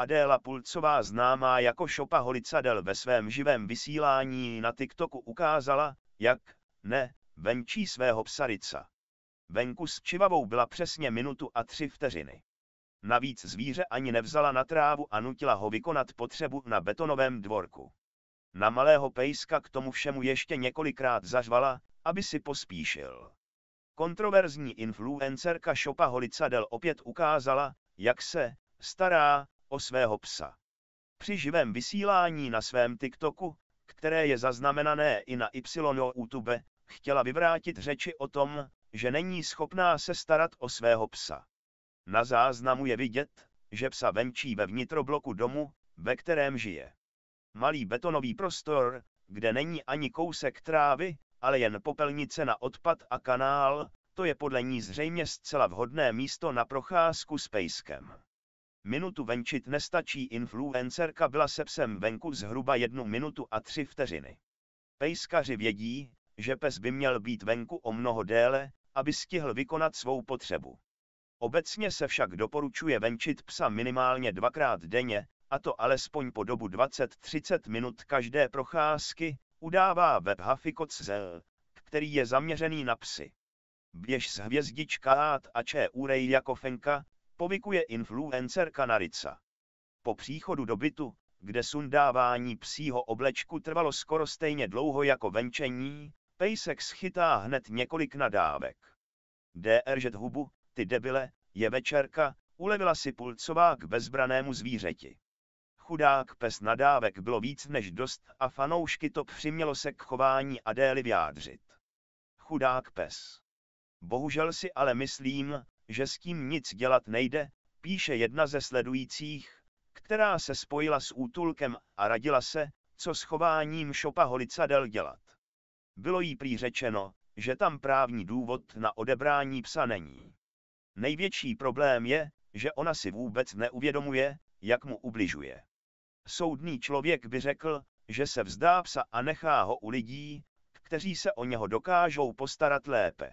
Adéla Pulcová známá jako Holicadel ve svém živém vysílání na TikToku ukázala, jak, ne, venčí svého psarica. Venku s čivavou byla přesně minutu a tři vteřiny. Navíc zvíře ani nevzala na trávu a nutila ho vykonat potřebu na betonovém dvorku. Na malého pejska k tomu všemu ještě několikrát zařvala, aby si pospíšil. Kontroverzní influencerka Šopa Holicadel opět ukázala, jak se, stará, o svého psa. Při živém vysílání na svém TikToku, které je zaznamenané i na YouTube, chtěla vyvrátit řeči o tom, že není schopná se starat o svého psa. Na záznamu je vidět, že psa venčí ve vnitrobloku domu, ve kterém žije. Malý betonový prostor, kde není ani kousek trávy, ale jen popelnice na odpad a kanál, to je podle ní zřejmě zcela vhodné místo na procházku s pejskem. Minutu venčit nestačí influencerka byla se psem venku zhruba jednu minutu a tři vteřiny. Pejskaři vědí, že pes by měl být venku o mnoho déle, aby stihl vykonat svou potřebu. Obecně se však doporučuje venčit psa minimálně dvakrát denně, a to alespoň po dobu 20-30 minut každé procházky, udává web Hafikotzel, který je zaměřený na psy. Běž s hvězdičkát a če jako fenka, povykuje influencer Kanarica. Po příchodu do bytu, kde sundávání psího oblečku trvalo skoro stejně dlouho jako venčení, Pejsek schytá hned několik nadávek. DR žet hubu, ty debile, je večerka, ulevila si pulcová k bezbranému zvířeti. Chudák pes nadávek bylo víc než dost a fanoušky to přimělo se k chování Adély vyjádřit. Chudák pes. Bohužel si ale myslím, že s tím nic dělat nejde, píše jedna ze sledujících, která se spojila s útulkem a radila se, co s chováním šopa holicadel dělat. Bylo jí prý řečeno, že tam právní důvod na odebrání psa není. Největší problém je, že ona si vůbec neuvědomuje, jak mu ubližuje. Soudný člověk by řekl, že se vzdá psa a nechá ho u lidí, kteří se o něho dokážou postarat lépe.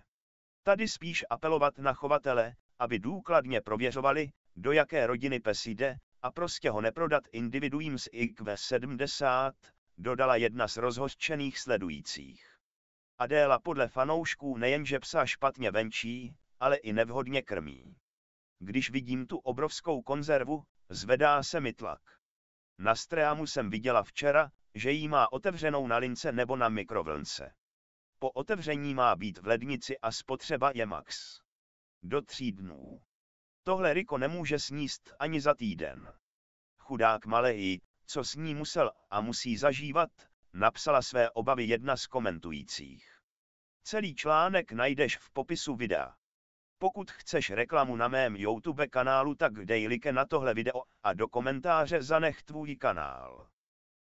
Tady spíš apelovat na chovatele, aby důkladně prověřovali, do jaké rodiny pes jde, a prostě ho neprodat individuím s IQ 70, dodala jedna z rozhořčených sledujících. Adéla podle fanoušků nejenže psa špatně venčí, ale i nevhodně krmí. Když vidím tu obrovskou konzervu, zvedá se mi tlak. Na streamu jsem viděla včera, že jí má otevřenou na lince nebo na mikrovlnce. Po otevření má být v lednici a spotřeba je max. Do tří dnů. Tohle Riko nemůže sníst ani za týden. Chudák Malej, co s ní musel a musí zažívat, napsala své obavy jedna z komentujících. Celý článek najdeš v popisu videa. Pokud chceš reklamu na mém YouTube kanálu, tak dej like na tohle video a do komentáře zanech tvůj kanál.